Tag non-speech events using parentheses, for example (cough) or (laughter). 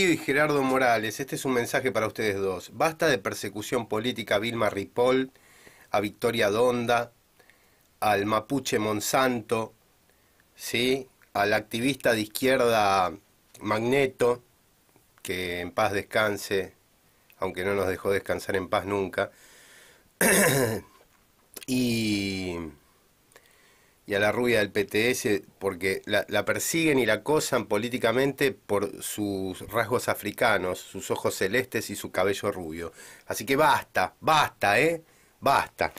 Y Gerardo Morales, este es un mensaje para ustedes dos. Basta de persecución política a Vilma Ripoll, a Victoria Donda, al mapuche Monsanto, ¿sí? al activista de izquierda Magneto, que en paz descanse, aunque no nos dejó descansar en paz nunca. (clears throat) y a la rubia del PTS porque la, persiguen y la acosan políticamente por sus rasgos africanos, sus ojos celestes y su cabello rubio. Así que basta, basta, ¿eh? Basta.